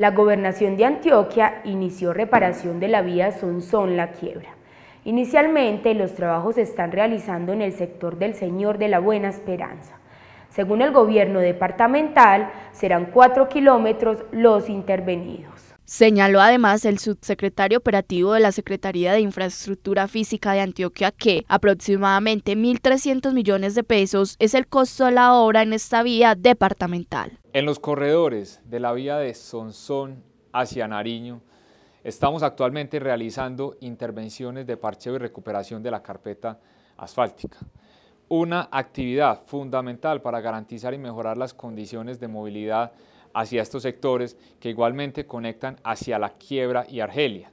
La gobernación de Antioquia inició reparación de la vía sonzón la Quiebra. Inicialmente, los trabajos se están realizando en el sector del Señor de la Buena Esperanza. Según el gobierno departamental, serán cuatro kilómetros los intervenidos. Señaló además el subsecretario operativo de la Secretaría de Infraestructura Física de Antioquia que aproximadamente 1.300 millones de pesos es el costo de la obra en esta vía departamental. En los corredores de la vía de Sonsón hacia Nariño, estamos actualmente realizando intervenciones de parcheo y recuperación de la carpeta asfáltica una actividad fundamental para garantizar y mejorar las condiciones de movilidad hacia estos sectores que igualmente conectan hacia La Quiebra y Argelia.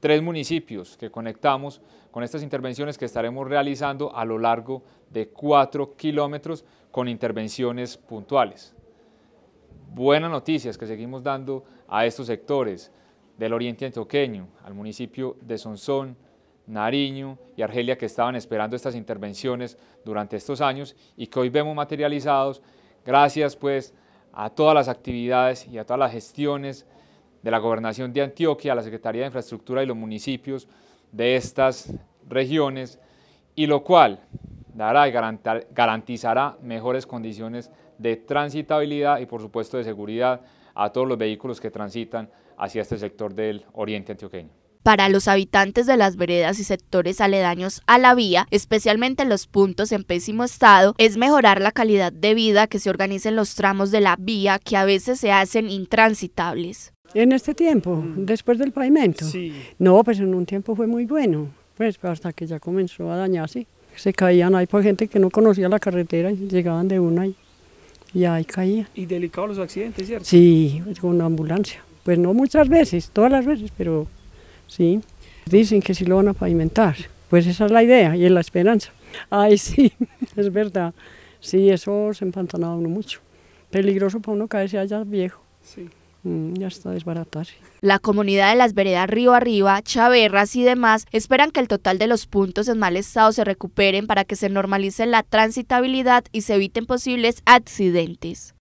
Tres municipios que conectamos con estas intervenciones que estaremos realizando a lo largo de cuatro kilómetros con intervenciones puntuales. Buenas noticias que seguimos dando a estos sectores del oriente antioqueño, al municipio de Sonsón, Nariño y Argelia que estaban esperando estas intervenciones durante estos años y que hoy vemos materializados gracias pues a todas las actividades y a todas las gestiones de la Gobernación de Antioquia, a la Secretaría de Infraestructura y los municipios de estas regiones, y lo cual dará y garantizará mejores condiciones de transitabilidad y por supuesto de seguridad a todos los vehículos que transitan hacia este sector del oriente antioqueño para los habitantes de las veredas y sectores aledaños a la vía, especialmente los puntos en pésimo estado, es mejorar la calidad de vida que se organicen los tramos de la vía que a veces se hacen intransitables. En este tiempo, mm. después del pavimento. Sí. No, pues en un tiempo fue muy bueno, pues hasta que ya comenzó a dañarse. Se caían ahí por pues gente que no conocía la carretera y llegaban de una y, ahí caían. Y delicados los accidentes, ¿cierto? Sí, con una ambulancia. Pues no muchas veces, todas las veces, pero ¿sí? Dicen que si lo van a pavimentar, pues esa es la idea y es la esperanza. Ay, sí, es verdad, sí, eso se empantanaba uno mucho. Peligroso para uno caerse allá viejo. Sí. Mm, ya está desbaratarse. La comunidad de las veredas Río Arriba, Chaverras y demás esperan que el total de los puntos en mal estado se recuperen para que se normalice la transitabilidad y se eviten posibles accidentes.